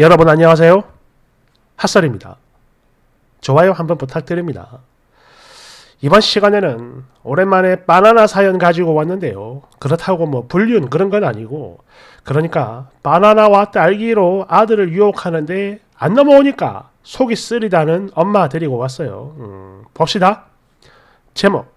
여러분 안녕하세요. 핫설입니다. 좋아요 한번 부탁드립니다. 이번 시간에는 오랜만에 바나나 사연 가지고 왔는데요. 그렇다고 뭐 불륜 그런 건 아니고 그러니까 바나나와 딸기로 아들을 유혹하는데 안 넘어오니까 속이 쓰리다는 엄마 데리고 왔어요. 음, 봅시다. 제목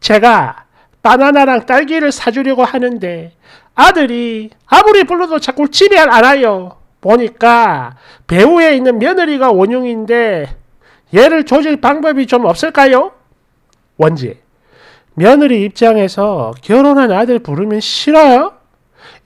제가 바나나랑 딸기를 사주려고 하는데 아들이 아무리 불러도 자꾸 집에 안 와요. 보니까 배후에 있는 며느리가 원흉인데 얘를 조질 방법이 좀 없을까요? 원지. 며느리 입장에서 결혼한 아들 부르면 싫어요?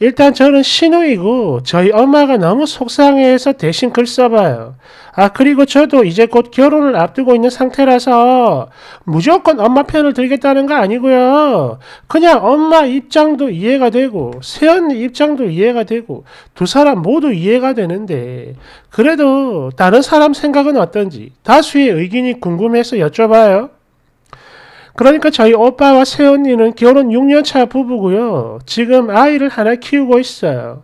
일단 저는 신우이고 저희 엄마가 너무 속상해서 대신 글 써봐요. 아 그리고 저도 이제 곧 결혼을 앞두고 있는 상태라서 무조건 엄마 편을 들겠다는 거 아니고요. 그냥 엄마 입장도 이해가 되고 세연이 입장도 이해가 되고 두 사람 모두 이해가 되는데 그래도 다른 사람 생각은 어떤지 다수의 의견이 궁금해서 여쭤봐요. 그러니까 저희 오빠와 새언니는 결혼 6년차 부부고요. 지금 아이를 하나 키우고 있어요.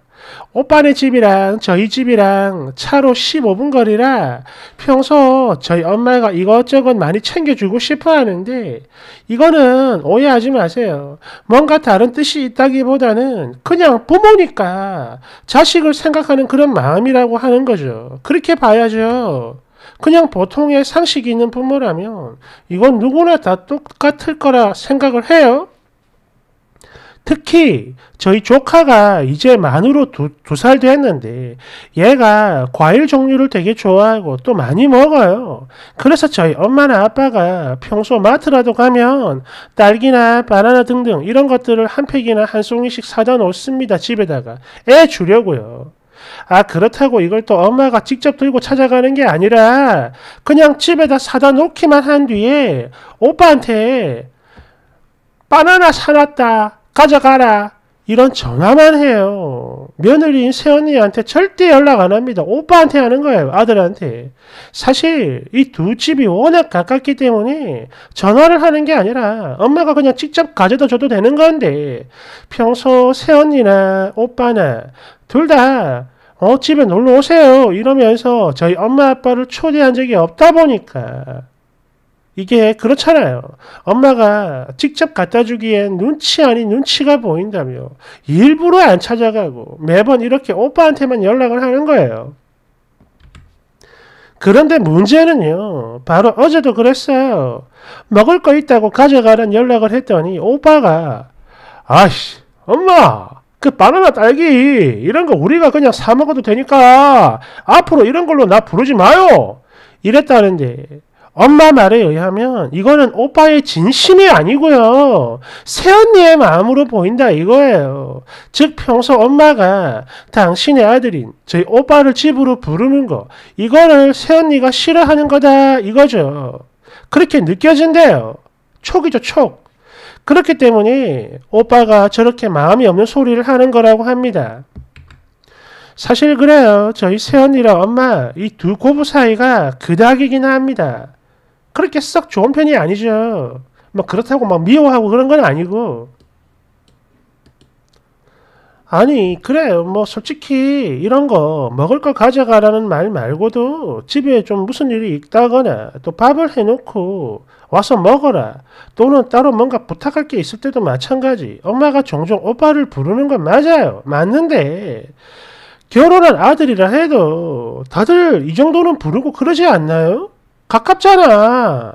오빠네 집이랑 저희 집이랑 차로 15분 거리라 평소 저희 엄마가 이것저것 많이 챙겨주고 싶어 하는데 이거는 오해하지 마세요. 뭔가 다른 뜻이 있다기보다는 그냥 부모니까 자식을 생각하는 그런 마음이라고 하는 거죠. 그렇게 봐야죠. 그냥 보통의 상식 이 있는 부모라면 이건 누구나 다 똑같을 거라 생각을 해요. 특히 저희 조카가 이제 만으로 두, 두살 됐는데 얘가 과일 종류를 되게 좋아하고 또 많이 먹어요. 그래서 저희 엄마나 아빠가 평소 마트라도 가면 딸기나 바나나 등등 이런 것들을 한 팩이나 한 송이씩 사다 놓습니다. 집에다가 애 주려고요. 아 그렇다고 이걸 또 엄마가 직접 들고 찾아가는 게 아니라 그냥 집에다 사다 놓기만 한 뒤에 오빠한테 바나나 사놨다 가져가라 이런 전화만 해요. 며느리인 새언니한테 절대 연락 안 합니다. 오빠한테 하는 거예요. 아들한테. 사실 이 두 집이 워낙 가깝기 때문에 전화를 하는 게 아니라 엄마가 그냥 직접 가져다 줘도 되는 건데 평소 새언니나 오빠나 둘다 어, 집에 놀러 오세요. 이러면서 저희 엄마 아빠를 초대한 적이 없다 보니까. 이게 그렇잖아요. 엄마가 직접 갖다 주기엔 눈치 아닌 눈치가 보인다며 일부러 안 찾아가고 매번 이렇게 오빠한테만 연락을 하는 거예요. 그런데 문제는요. 바로 어제도 그랬어요. 먹을 거 있다고 가져가란 연락을 했더니 오빠가 아씨 엄마 그 바나나 딸기 이런 거 우리가 그냥 사 먹어도 되니까 앞으로 이런 걸로 나 부르지 마요. 이랬다는데 엄마 말에 의하면 이거는 오빠의 진심이 아니고요. 새언니의 마음으로 보인다 이거예요. 즉 평소 엄마가 당신의 아들인 저희 오빠를 집으로 부르는 거 이거를 새언니가 싫어하는 거다 이거죠. 그렇게 느껴진대요. 촉이죠 촉. 그렇기 때문에 오빠가 저렇게 마음이 없는 소리를 하는 거라고 합니다. 사실 그래요. 저희 새언니랑 엄마 이 두 고부 사이가 그닥이긴 합니다. 그렇게 썩 좋은 편이 아니죠. 뭐 그렇다고 막 미워하고 그런 건 아니고 아니 그래 뭐 솔직히 이런 거 먹을 걸 가져가라는 말 말고도 집에 좀 무슨 일이 있다거나 또 밥을 해놓고 와서 먹어라 또는 따로 뭔가 부탁할 게 있을 때도 마찬가지 엄마가 종종 오빠를 부르는 건 맞아요 맞는데 결혼한 아들이라 해도 다들 이 정도는 부르고 그러지 않나요? 가깝잖아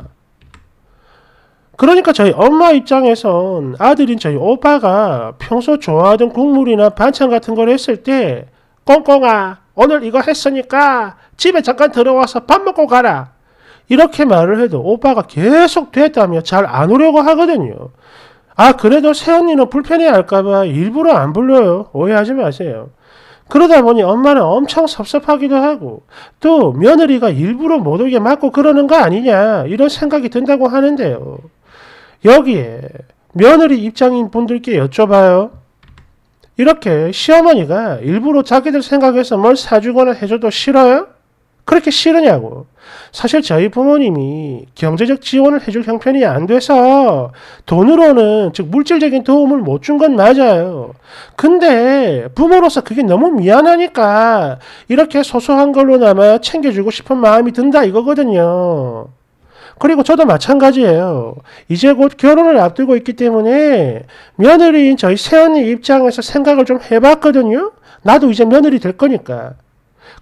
그러니까 저희 엄마 입장에선 아들인 저희 오빠가 평소 좋아하던 국물이나 반찬 같은 걸 했을 때 꽁꽁아 오늘 이거 했으니까 집에 잠깐 들어와서 밥 먹고 가라 이렇게 말을 해도 오빠가 계속 됐다며 잘 안 오려고 하거든요. 아 그래도 새언니는 불편해할까봐 일부러 안 불러요. 오해하지 마세요. 그러다 보니 엄마는 엄청 섭섭하기도 하고 또 며느리가 일부러 못 오게 맞고 그러는 거 아니냐 이런 생각이 든다고 하는데요. 여기에 며느리 입장인 분들께 여쭤봐요. 이렇게 시어머니가 일부러 자기들 생각해서 뭘 사주거나 해줘도 싫어요? 그렇게 싫으냐고. 사실 저희 부모님이 경제적 지원을 해줄 형편이 안 돼서 돈으로는, 즉, 물질적인 도움을 못 준 건 맞아요. 근데 부모로서 그게 너무 미안하니까 이렇게 소소한 걸로나마 챙겨주고 싶은 마음이 든다 이거거든요. 그리고 저도 마찬가지예요. 이제 곧 결혼을 앞두고 있기 때문에 며느리인 저희 새언니 입장에서 생각을 좀 해봤거든요. 나도 이제 며느리 될 거니까.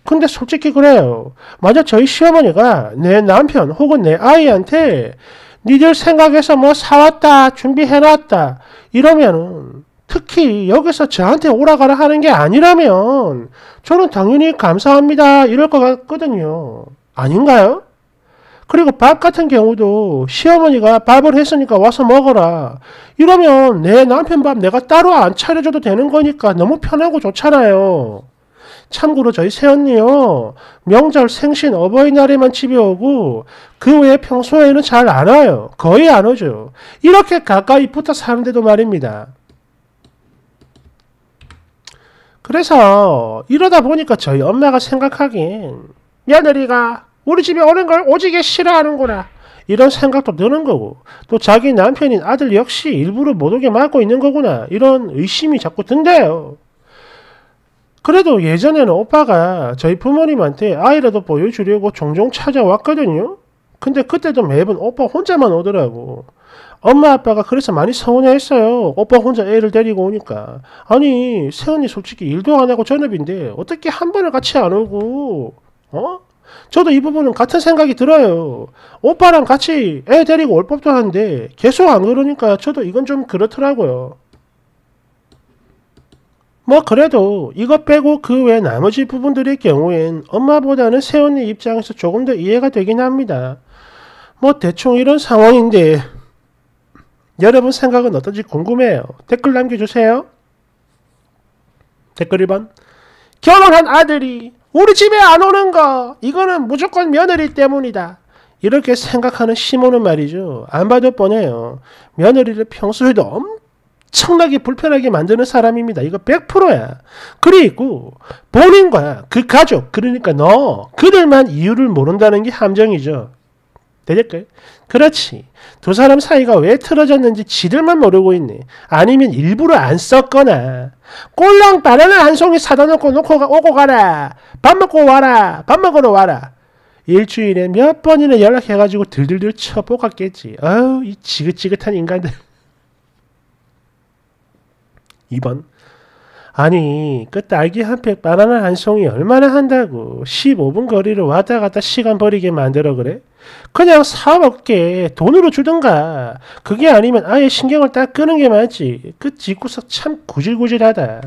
근데 솔직히 그래요. 맞아 저희 시어머니가 내 남편 혹은 내 아이한테 니들 생각해서 뭐 사왔다 준비해놨다 이러면은 특히 여기서 저한테 오라가라 하는 게 아니라면 저는 당연히 감사합니다 이럴 것 같거든요. 아닌가요? 그리고 밥 같은 경우도 시어머니가 밥을 했으니까 와서 먹어라. 이러면 내 남편 밥 내가 따로 안 차려줘도 되는 거니까 너무 편하고 좋잖아요. 참고로 저희 새언니요. 명절 생신 어버이날에만 집에 오고 그 외에 평소에는 잘 안 와요. 거의 안 오죠. 이렇게 가까이 붙어 사는데도 말입니다. 그래서 이러다 보니까 저희 엄마가 생각하긴 며느리가 우리 집에 오는 걸 오지게 싫어하는구나. 이런 생각도 드는 거고 또 자기 남편인 아들 역시 일부러 못 오게 막고 있는 거구나 이런 의심이 자꾸 든대요. 그래도 예전에는 오빠가 저희 부모님한테 아이라도 보여주려고 종종 찾아왔거든요. 근데 그때도 매번 오빠 혼자만 오더라고. 엄마 아빠가 그래서 많이 서운해했어요. 오빠 혼자 애를 데리고 오니까. 아니 세연이 솔직히 일도 안 하고 전업인데 어떻게 한 번을 같이 안 오고 어? 저도 이 부분은 같은 생각이 들어요. 오빠랑 같이 애 데리고 올 법도 한데 계속 안 그러니까 저도 이건 좀 그렇더라고요. 뭐 그래도 이것 빼고 그 외 나머지 부분들의 경우엔 엄마보다는 세언이 입장에서 조금 더 이해가 되긴 합니다. 뭐 대충 이런 상황인데 여러분 생각은 어떤지 궁금해요. 댓글 남겨주세요. 댓글 1번 결혼한 아들이 우리 집에 안오는거 이거는 무조건 며느리 때문이다. 이렇게 생각하는 시몬은 말이죠. 안 봐도 뻔해요. 며느리를 평소에도 엄청나게 불편하게 만드는 사람입니다. 이거 100%야. 그리고 본인과 그 가족, 그러니까 너, 그들만 이유를 모른다는 게 함정이죠. 되겠걸? 그렇지. 두 사람 사이가 왜 틀어졌는지 지들만 모르고 있네. 아니면 일부러 안 썼거나. 꼴랑 바나나 한 송이 사다 놓고 놓고 오고 가라. 밥 먹고 와라. 밥 먹으러 와라. 일주일에 몇 번이나 연락해가지고 들들들 쳐뽑았겠지. 어우, 이 지긋지긋한 인간들. 2번. 아니 그 딸기 한 팩 바나나 한 송이 얼마나 한다고 15분 거리를 왔다 갔다 시간 버리게 만들어 그래? 그냥 사먹게 돈으로 주든가 그게 아니면 아예 신경을 딱 끄는 게 맞지 그 뒷구석 참 구질구질하다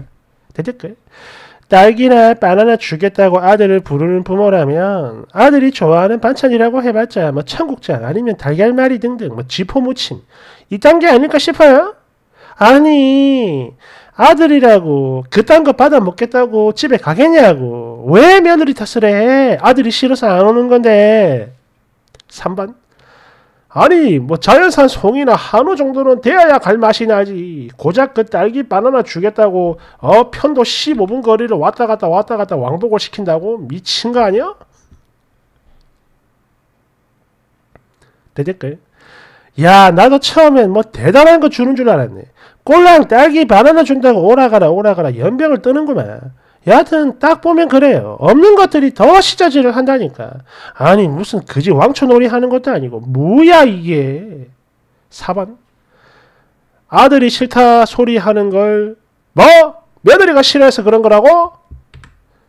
대댓글 딸기나 바나나 주겠다고 아들을 부르는 부모라면 아들이 좋아하는 반찬이라고 해봤자 뭐 청국장 아니면 달걀말이 등등 뭐 지포무침 이딴 게 아닐까 싶어요? 아니 아들이라고 그딴 거 받아 먹겠다고 집에 가겠냐고 왜 며느리 탓을 해 아들이 싫어서 안 오는 건데 3번 아니 뭐 자연산 송이나 한우 정도는 돼야 갈 맛이 나지 고작 그 딸기 바나나 주겠다고 어 편도 15분 거리를 왔다 갔다 왔다 갔다 왕복을 시킨다고 미친 거 아니야? 대댓글 야 나도 처음엔 뭐 대단한 거 주는 줄 알았네. 꼴랑 딸기 바나나 준다고 오라가라 오라가라 연병을 뜨는구만. 여하튼 딱 보면 그래요. 없는 것들이 더 시자질을 한다니까. 아니 무슨 그지 왕초놀이 하는 것도 아니고 뭐야 이게. 4번 아들이 싫다 소리하는 걸 뭐? 며느리가 싫어해서 그런 거라고?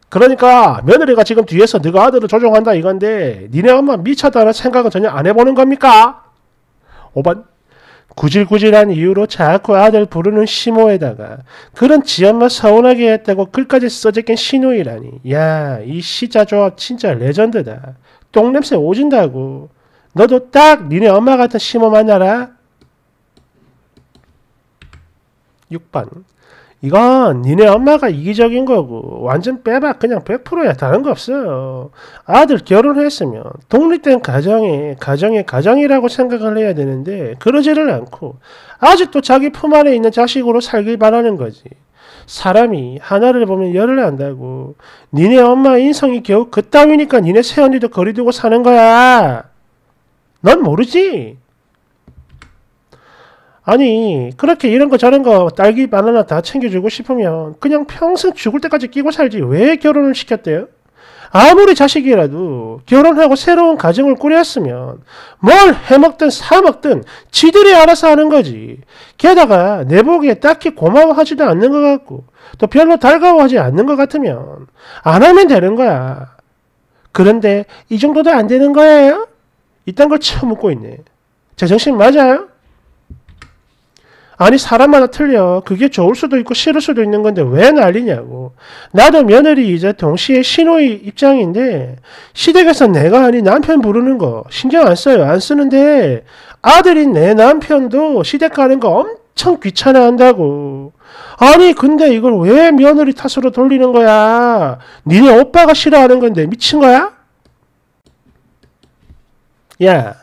그러니까 며느리가 지금 뒤에서 네가 아들을 조종한다 이건데 니네 엄마 미쳤다는 생각은 전혀 안 해보는 겁니까? 5번 구질구질한 이유로 자꾸 아들 부르는 시모에다가 그런 지 엄마 서운하게 했다고 글까지 써제낀 신우이라니 야 이 시자 조합 진짜 레전드다 똥냄새 오진다고 너도 딱 니네 엄마 같은 시모 만나라 6번 이건 니네 엄마가 이기적인 거고 완전 빼봐 그냥 100%야 다른 거 없어요. 아들 결혼했으면 독립된 가정이 가정의 가정이라고 생각을 해야 되는데 그러지를 않고 아직도 자기 품 안에 있는 자식으로 살길 바라는 거지. 사람이 하나를 보면 열을 안다고 니네 엄마 인성이 겨우 그따위니까 니네 새언니도 거리두고 사는 거야. 넌 모르지? 아니 그렇게 이런 거 저런 거 딸기 바나나 다 챙겨주고 싶으면 그냥 평생 죽을 때까지 끼고 살지 왜 결혼을 시켰대요? 아무리 자식이라도 결혼하고 새로운 가정을 꾸렸으면 뭘 해먹든 사먹든 지들이 알아서 하는 거지. 게다가 내 보기에 딱히 고마워하지도 않는 것 같고 또 별로 달가워하지 않는 것 같으면 안 하면 되는 거야. 그런데 이 정도도 안 되는 거예요? 이딴 걸 처음 묻고 있네. 제 정신 맞아요? 아니 사람마다 틀려. 그게 좋을 수도 있고 싫을 수도 있는 건데 왜 난리냐고. 나도 며느리이제 동시에 신호의 입장인데 시댁에서 내가 아니 남편 부르는 거 신경 안 써요. 안 쓰는데 아들인 내 남편도 시댁 가는 거 엄청 귀찮아한다고. 아니 근데 이걸 왜 며느리 탓으로 돌리는 거야? 니네 오빠가 싫어하는 건데 미친 거야? 야,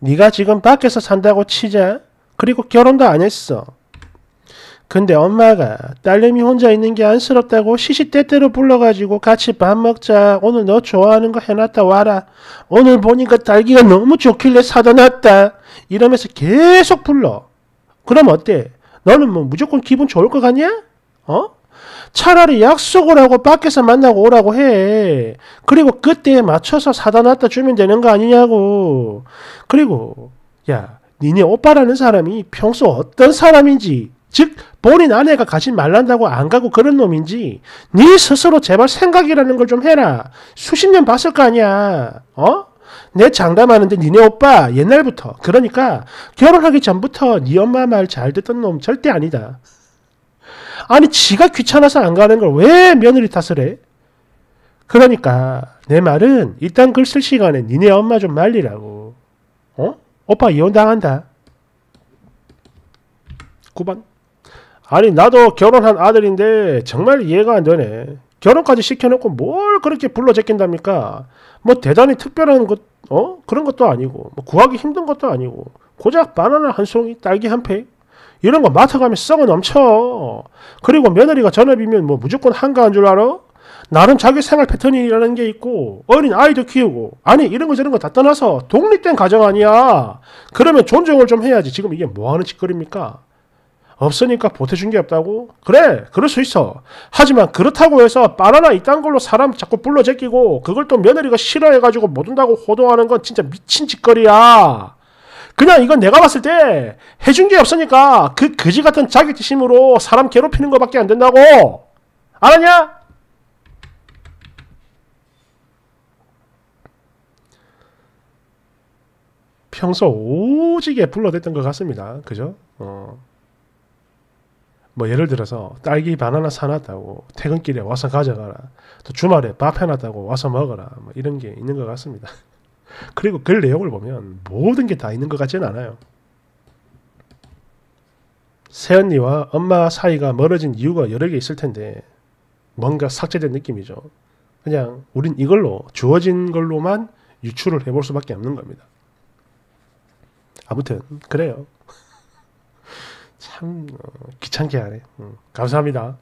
네가 지금 밖에서 산다고 치자. 그리고 결혼도 안 했어. 근데 엄마가 딸내미 혼자 있는 게 안쓰럽다고 시시때때로 불러가지고 같이 밥 먹자. 오늘 너 좋아하는 거 해놨다 와라. 오늘 보니까 딸기가 너무 좋길래 사다 놨다. 이러면서 계속 불러. 그럼 어때? 너는 뭐 무조건 기분 좋을 것 같냐? 어? 차라리 약속을 하고 밖에서 만나고 오라고 해. 그리고 그때에 맞춰서 사다 놨다 주면 되는 거 아니냐고. 그리고, 야, 니네 오빠라는 사람이 평소 어떤 사람인지, 즉 본인 아내가 가지 말란다고 안 가고 그런 놈인지 네 스스로 제발 생각이라는 걸 좀 해라. 수십 년 봤을 거 아니야. 어? 내 장담하는데 니네 오빠 옛날부터 그러니까 결혼하기 전부터 네 엄마 말 잘 듣던 놈 절대 아니다. 아니 지가 귀찮아서 안 가는 걸 왜 며느리 탓을 해? 그러니까 내 말은 일단 글 쓸 시간에 니네 엄마 좀 말리라고. 오빠 이혼당한다. 9번. 아니 나도 결혼한 아들인데 정말 이해가 안 되네. 결혼까지 시켜놓고 뭘 그렇게 불러 제낀답니까? 뭐 대단히 특별한 것, 어? 그런 것도 아니고 뭐 구하기 힘든 것도 아니고 고작 바나나 한 송이, 딸기 한 팩? 이런 거 맡아가면 썩어 넘쳐. 그리고 며느리가 전업이면 뭐 무조건 한가한 줄 알아? 나름 자기 생활 패턴이라는 게 있고 어린 아이도 키우고 아니 이런 거 저런 거 다 떠나서 독립된 가정 아니야. 그러면 존중을 좀 해야지. 지금 이게 뭐하는 짓거리입니까? 없으니까 보태준 게 없다고? 그래 그럴 수 있어. 하지만 그렇다고 해서 바나나 이딴 걸로 사람 자꾸 불러 제끼고 그걸 또 며느리가 싫어해가지고 못 온다고 호도하는 건 진짜 미친 짓거리야. 그냥 이건 내가 봤을 때 해준 게 없으니까 그 그지 같은 자기지심으로 사람 괴롭히는 것밖에 안 된다고. 알았냐? 평소 오지게 불러댔던 것 같습니다. 그죠? 어. 뭐 예를 들어서 딸기 바나나 사놨다고 퇴근길에 와서 가져가라. 또 주말에 밥 해놨다고 와서 먹어라. 뭐 이런 게 있는 것 같습니다. 그리고 글 그 내용을 보면 모든 게 다 있는 것 같지는 않아요. 새언니와 엄마 사이가 멀어진 이유가 여러 개 있을 텐데 뭔가 삭제된 느낌이죠. 그냥 우린 이걸로 주어진 걸로만 유추를 해볼 수밖에 없는 겁니다. 아무튼 그래요. 참 어, 귀찮게 하네. 음, 감사합니다.